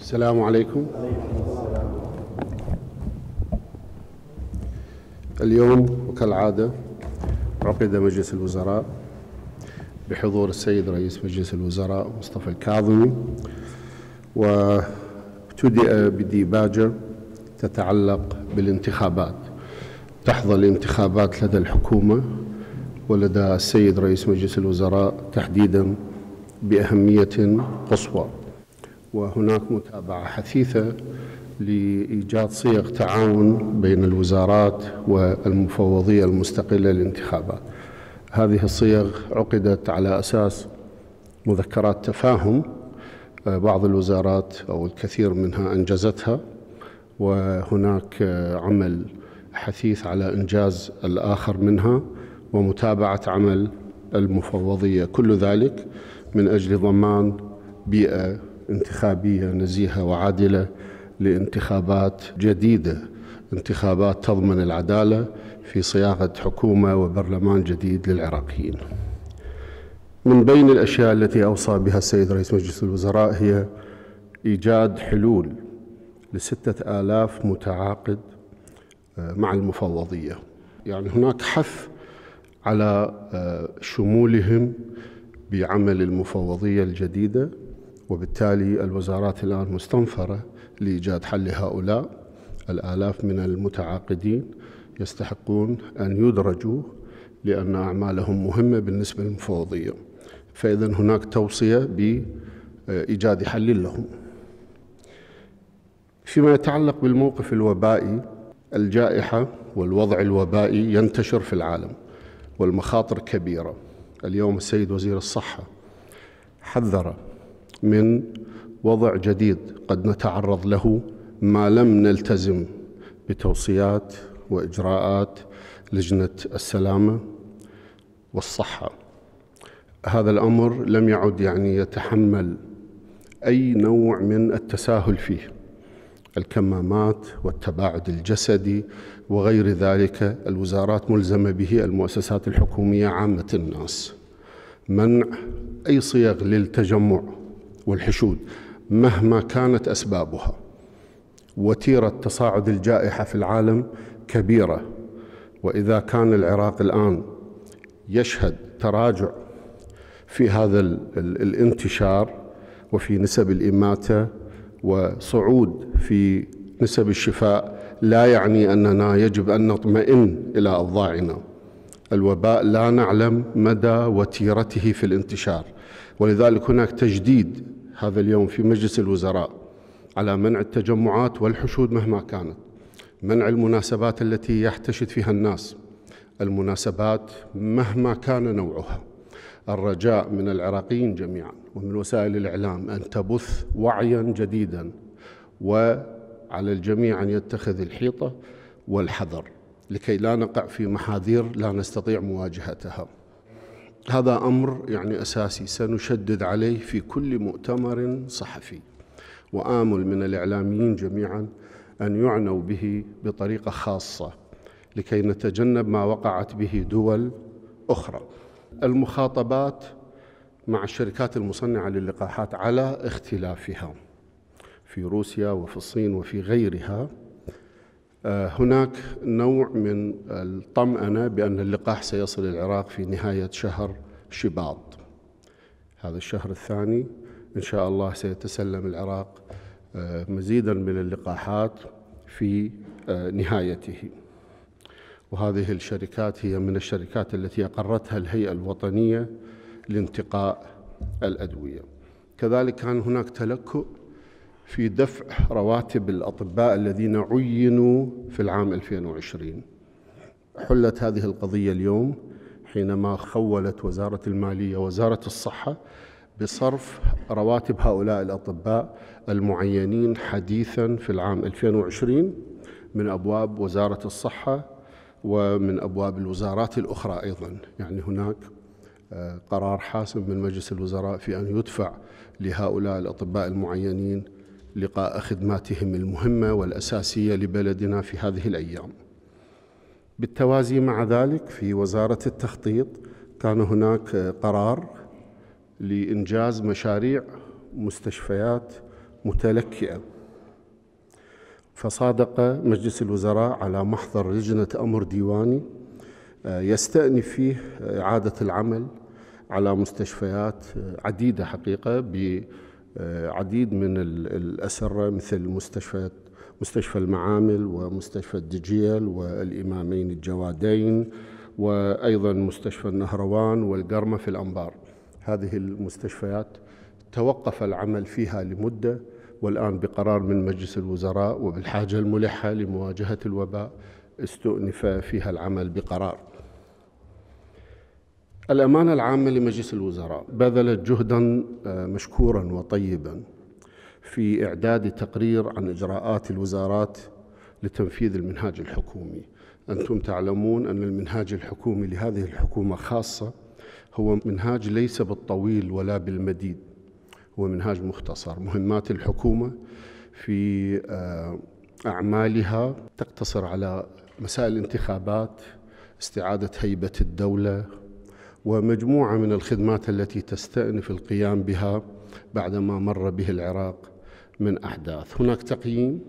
السلام عليكم اليوم وكالعادة عقد مجلس الوزراء بحضور السيد رئيس مجلس الوزراء مصطفى الكاظمي وابتدأ بديباجة تتعلق بالانتخابات تحظى الانتخابات لدى الحكومة ولدى السيد رئيس مجلس الوزراء تحديدا بأهمية قصوى وهناك متابعة حثيثة لإيجاد صيغ تعاون بين الوزارات والمفوضية المستقلة للانتخابات هذه الصيغ عقدت على أساس مذكرات تفاهم آه، بعض الوزارات أو الكثير منها أنجزتها وهناك آه، عمل حثيث على إنجاز الآخر منها ومتابعة عمل المفوضية كل ذلك من أجل ضمان بيئة انتخابية نزيهة وعادلة لانتخابات جديدة انتخابات تضمن العدالة في صياغة حكومة وبرلمان جديد للعراقيين من بين الأشياء التي أوصى بها السيد رئيس مجلس الوزراء هي إيجاد حلول لستة آلاف متعاقد آه، مع المفوضية يعني هناك حث على آه، شمولهم بعمل المفوضية الجديدة وبالتالي الوزارات الآن مستنفرة لإيجاد حل لهؤلاء الآلاف من المتعاقدين يستحقون أن يدرجوا لأن أعمالهم مهمة بالنسبة للمفوضية فإذا هناك توصية بإيجاد حل لهم فيما يتعلق بالموقف الوبائي الجائحة والوضع الوبائي ينتشر في العالم والمخاطر كبيرة اليوم السيد وزير الصحة حذر من وضع جديد قد نتعرض له ما لم نلتزم بتوصيات واجراءات لجنه السلامه والصحه هذا الامر لم يعد يعني يتحمل اي نوع من التساهل فيه الكمامات والتباعد الجسدي وغير ذلك الوزارات ملزمه به المؤسسات الحكوميه عامه الناس منع اي صيغ للتجمع والحشود مهما كانت أسبابها وتيرة تصاعد الجائحة في العالم كبيرة وإذا كان العراق الآن يشهد تراجع في هذا الانتشار وفي نسب الإماتة وصعود في نسب الشفاء لا يعني أننا يجب أن نطمئن إلى أوضاعنا الوباء لا نعلم مدى وتيرته في الانتشار ولذلك هناك تجديد هذا اليوم في مجلس الوزراء على منع التجمعات والحشود مهما كانت منع المناسبات التي يحتشد فيها الناس المناسبات مهما كان نوعها الرجاء من العراقيين جميعا ومن وسائل الإعلام أن تبث وعيا جديدا وعلى الجميع أن يتخذ الحيطة والحذر لكي لا نقع في محاذير لا نستطيع مواجهتها هذا امر يعني اساسي سنشدد عليه في كل مؤتمر صحفي وامل من الاعلاميين جميعا ان يعنوا به بطريقه خاصه لكي نتجنب ما وقعت به دول اخرى المخاطبات مع الشركات المصنعه للقاحات على اختلافها في روسيا وفي الصين وفي غيرها آه، هناك نوع من الطمأنة بأن اللقاح سيصل العراق في نهاية شهر شباط هذا الشهر الثاني إن شاء الله سيتسلم العراق آه، مزيدا من اللقاحات في آه، نهايته وهذه الشركات هي من الشركات التي أقرتها الهيئة الوطنية لانتقاء الأدوية كذلك كان هناك تلكؤ في دفع رواتب الأطباء الذين عينوا في العام 2020 حلت هذه القضية اليوم حينما خولت وزارة المالية وزارة الصحة بصرف رواتب هؤلاء الأطباء المعينين حديثا في العام 2020 من أبواب وزارة الصحة ومن أبواب الوزارات الأخرى أيضا يعني هناك آه، قرار حاسم من مجلس الوزراء في أن يدفع لهؤلاء الأطباء المعينين لقاء خدماتهم المهمه والاساسيه لبلدنا في هذه الايام. بالتوازي مع ذلك في وزاره التخطيط كان هناك قرار لانجاز مشاريع مستشفيات متلكئه. فصادق مجلس الوزراء على محضر لجنه امر ديواني آه، يستأنف فيه آه، إعادة العمل على مستشفيات آه، عديدة حقيقة عديد من الأسرة مثل مستشفى مستشفى المعامل ومستشفى الدجيل والإمامين الجوادين وأيضا مستشفى النهروان والقرمة في الأنبار هذه المستشفيات توقف العمل فيها لمدة والآن بقرار من مجلس الوزراء وبالحاجة الملحة لمواجهة الوباء استؤنف فيها العمل بقرار الأمانة العامة لمجلس الوزراء بذلت جهدا آه، مشكورا وطيبا في إعداد تقرير عن إجراءات الوزارات لتنفيذ المنهاج الحكومي أنتم تعلمون أن المنهاج الحكومي لهذه الحكومة خاصة هو منهاج ليس بالطويل ولا بالمديد هو منهاج مختصر مهمات الحكومة في آه، أعمالها تقتصر على مسائل الانتخابات استعادة هيبة الدولة ومجموعة من الخدمات التي تستأنف القيام بها بعدما مر به العراق من أحداث هناك تقييم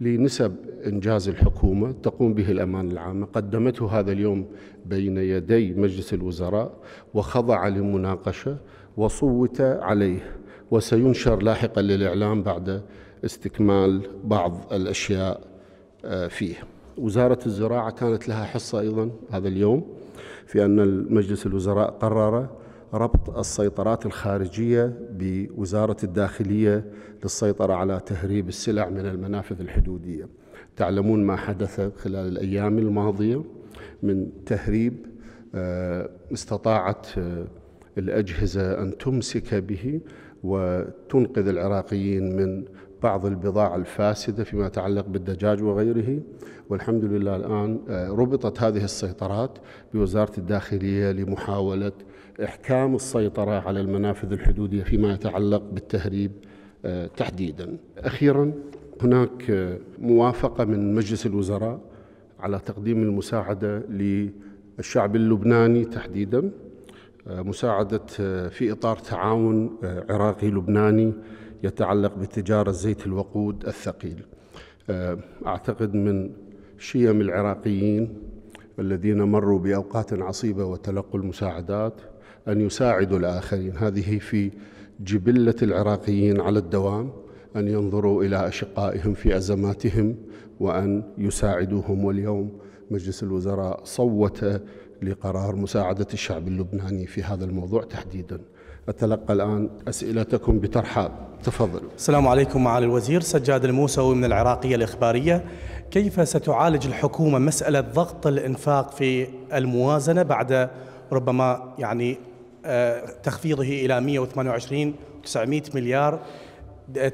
لنسب إنجاز الحكومة تقوم به الأمان العامة قدمته هذا اليوم بين يدي مجلس الوزراء وخضع لمناقشة وصوت عليه وسينشر لاحقا للإعلام بعد استكمال بعض الأشياء آه، فيه وزارة الزراعة كانت لها حصة أيضا هذا اليوم في أن مجلس الوزراء قرر ربط السيطرات الخارجية بوزارة الداخلية للسيطرة على تهريب السلع من المنافذ الحدودية تعلمون ما حدث خلال الأيام الماضية من تهريب آه، استطاعت آه، الأجهزة أن تمسك به وتنقذ العراقيين من بعض البضاعة الفاسدة فيما يتعلق بالدجاج وغيره والحمد لله الآن آه، ربطت هذه السيطرات بوزارة الداخلية لمحاولة إحكام السيطرة على المنافذ الحدودية فيما يتعلق بالتهريب آه، تحديدا أخيرا هناك آه، موافقة من مجلس الوزراء على تقديم المساعدة للشعب اللبناني تحديدا مساعدة في إطار تعاون عراقي لبناني يتعلق بتجارة زيت الوقود الثقيل آه، أعتقد من شيم العراقيين الذين مروا بأوقات عصيبة وتلقوا المساعدات أن يساعدوا الآخرين هذه في جبلة العراقيين على الدوام أن ينظروا إلى أشقائهم في أزماتهم وأن يساعدوهم واليوم مجلس الوزراء صوت لقرار مساعدة الشعب اللبناني في هذا الموضوع تحديداً أتلقى الآن أسئلتكم بترحاب تفضل السلام عليكم معالي الوزير سجاد الموسوي من العراقية الإخبارية كيف ستعالج الحكومة مسألة ضغط الإنفاق في الموازنة بعد ربما يعني آه، تخفيضه إلى 128 900 مليار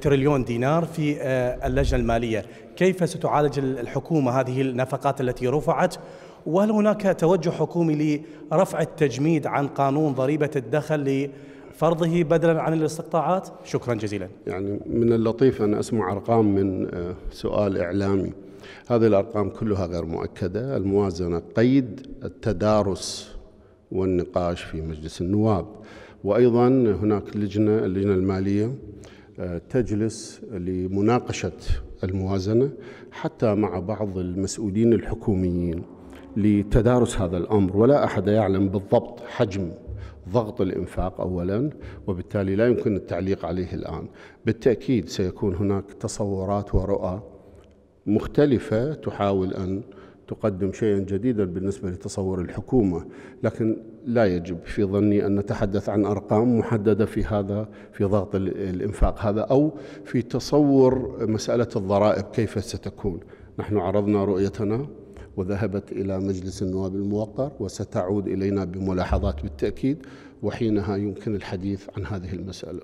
تريليون دينار في آه، اللجنة المالية كيف ستعالج الحكومة هذه النفقات التي رفعت وهل هناك توجه حكومي لرفع التجميد عن قانون ضريبة الدخل فرضه بدلا عن الاستقطاعات شكرا جزيلا يعني من اللطيف أن أسمع أرقام من آه، سؤال إعلامي هذه الأرقام كلها غير مؤكدة الموازنة قيد التدارس والنقاش في مجلس النواب وأيضا هناك لجنة اللجنة المالية آه، تجلس لمناقشة الموازنة حتى مع بعض المسؤولين الحكوميين لتدارس هذا الأمر ولا أحد يعلم بالضبط حجم ضغط الإنفاق أولا وبالتالي لا يمكن التعليق عليه الآن بالتأكيد سيكون هناك تصورات ورؤى مختلفة تحاول أن تقدم شيئا جديدا بالنسبة لتصور الحكومة لكن لا يجب في ظني أن نتحدث عن أرقام محددة في هذا في ضغط الإنفاق هذا أو في تصور مسألة الضرائب كيف ستكون نحن عرضنا رؤيتنا وذهبت إلى مجلس النواب الموقر وستعود إلينا بملاحظات بالتأكيد وحينها يمكن الحديث عن هذه المسألة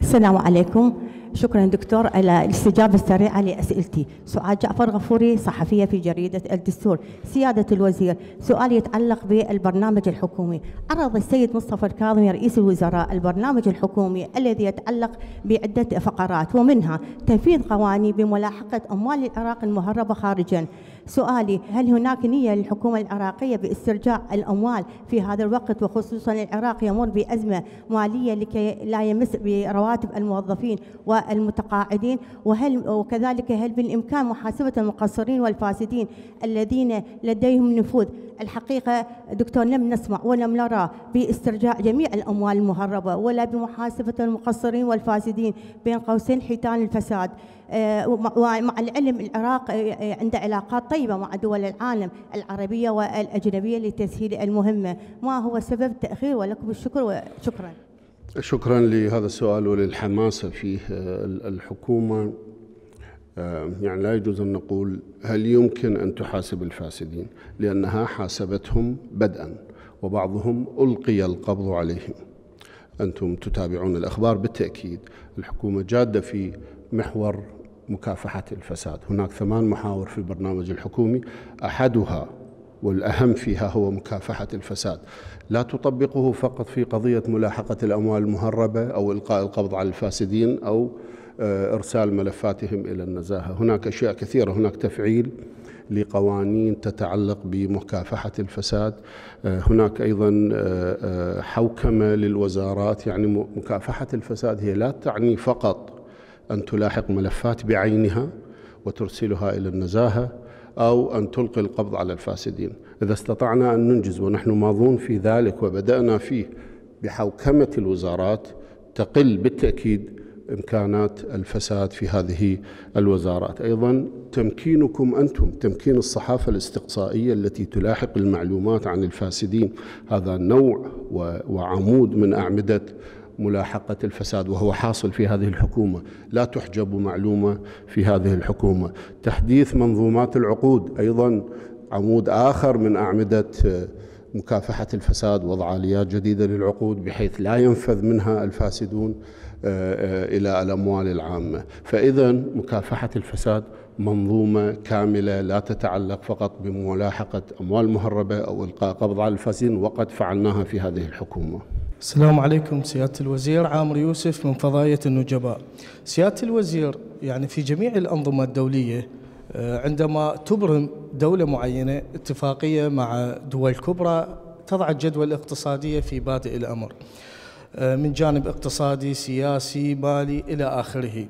السلام عليكم شكرا دكتور على الاستجابة السريعة لأسئلتي سعاد جعفر غفوري صحفية في جريدة الدستور سيادة الوزير سؤال يتعلق بالبرنامج الحكومي عرض السيد مصطفى الكاظمي رئيس الوزراء البرنامج الحكومي الذي يتعلق بعدة فقرات ومنها تنفيذ قوانين بملاحقة أموال العراق المهربة خارجا سؤالي هل هناك نية للحكومة العراقية باسترجاع الأموال في هذا الوقت وخصوصا العراق يمر بأزمة مالية لكي لا يمس برواتب الموظفين والمتقاعدين وهل وكذلك هل بالإمكان محاسبة المقصرين والفاسدين الذين لديهم نفوذ الحقيقة دكتور لم نسمع ولم نرى باسترجاع جميع الأموال المهربة ولا بمحاسبة المقصرين والفاسدين بين قوسين حيتان الفساد آه، ومع العلم العراق آه، آه، عنده علاقات طيبة مع دول العالم العربية والأجنبية لتسهيل المهمة ما هو سبب التأخير ولكم الشكر وشكرا شكرا لهذا السؤال وللحماسة فيه الحكومة آه، يعني لا يجوز أن نقول هل يمكن أن تحاسب الفاسدين لأنها حاسبتهم بدءا وبعضهم ألقي القبض عليهم أنتم تتابعون الأخبار بالتأكيد الحكومة جادة في محور مكافحة الفساد هناك ثمان محاور في البرنامج الحكومي أحدها والأهم فيها هو مكافحة الفساد لا تطبقه فقط في قضية ملاحقة الأموال المهربة أو إلقاء القبض على الفاسدين أو آه، إرسال ملفاتهم إلى النزاهة هناك أشياء كثيرة هناك تفعيل لقوانين تتعلق بمكافحة الفساد آه، هناك أيضا آه، حوكمة للوزارات يعني مكافحة الفساد هي لا تعني فقط أن تلاحق ملفات بعينها وترسلها إلى النزاهة أو أن تلقي القبض على الفاسدين إذا استطعنا أن ننجز ونحن ماضون في ذلك وبدأنا فيه بحوكمة الوزارات تقل بالتأكيد إمكانات الفساد في هذه الوزارات أيضا تمكينكم أنتم تمكين الصحافة الاستقصائية التي تلاحق المعلومات عن الفاسدين هذا نوع وعمود من أعمدة ملاحقة الفساد وهو حاصل في هذه الحكومة لا تحجب معلومة في هذه الحكومة تحديث منظومات العقود أيضا عمود آخر من أعمدة مكافحة الفساد وضع آليات جديدة للعقود بحيث لا ينفذ منها الفاسدون آه، آه، الى الاموال العامه، فاذا مكافحه الفساد منظومه كامله لا تتعلق فقط بملاحقه اموال مهربه او القاء قبض على الفاسدين وقد فعلناها في هذه الحكومه. السلام عليكم سياده الوزير عامر يوسف من فضائيه النجباء. سياده الوزير يعني في جميع الانظمه الدوليه آه، عندما تبرم دوله معينه اتفاقيه مع دول كبرى تضع الجدوى الاقتصاديه في بادئ الامر. آه، من جانب اقتصادي سياسي مالي إلى آخره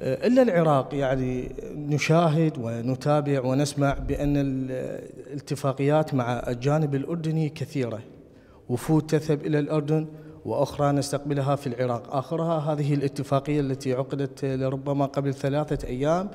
آه، إلا العراق يعني نشاهد ونتابع ونسمع بأن الاتفاقيات مع الجانب الأردني كثيرة وفود تذهب إلى الأردن وأخرى نستقبلها في العراق آخرها هذه الاتفاقية التي عقدت لربما قبل ثلاثة أيام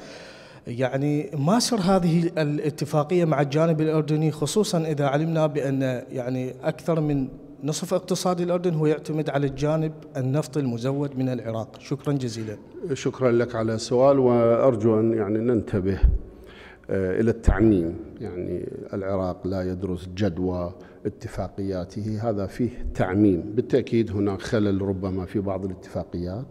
يعني ما سر هذه الاتفاقية مع الجانب الأردني خصوصا إذا علمنا بأن يعني أكثر من نصف اقتصاد الأردن هو يعتمد على الجانب النفط المزود من العراق شكرا جزيلا شكرا لك على السؤال وأرجو أن يعني ننتبه آه، إلى التعميم يعني العراق لا يدرس جدوى اتفاقياته هذا فيه تعميم بالتأكيد هناك خلل ربما في بعض الاتفاقيات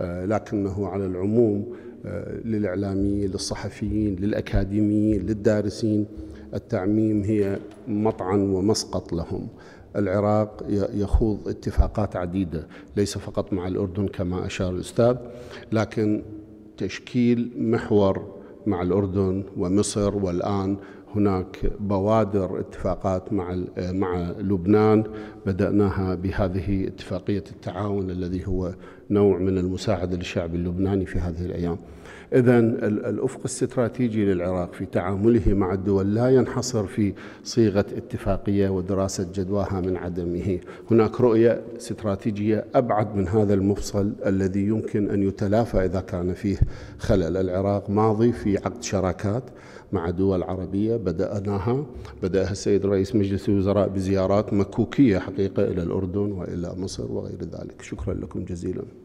آه، لكنه على العموم آه، للإعلاميين للصحفيين للأكاديميين للدارسين التعميم هي مطعن ومسقط لهم العراق يخوض اتفاقات عديدة ليس فقط مع الأردن كما أشار الأستاذ لكن تشكيل محور مع الأردن ومصر والآن هناك بوادر اتفاقات مع مع لبنان بدأناها بهذه اتفاقية التعاون الذي هو نوع من المساعدة للشعب اللبناني في هذه الأيام إذا الأفق الاستراتيجي للعراق في تعامله مع الدول لا ينحصر في صيغة اتفاقية ودراسة جدواها من عدمه هناك رؤية استراتيجية أبعد من هذا المفصل الذي يمكن أن يتلافى إذا كان فيه خلل العراق ماضي في عقد شراكات مع دول عربية بدأناها بدأها السيد رئيس مجلس الوزراء بزيارات مكوكية حقيقة إلى الأردن وإلى مصر وغير ذلك شكرا لكم جزيلا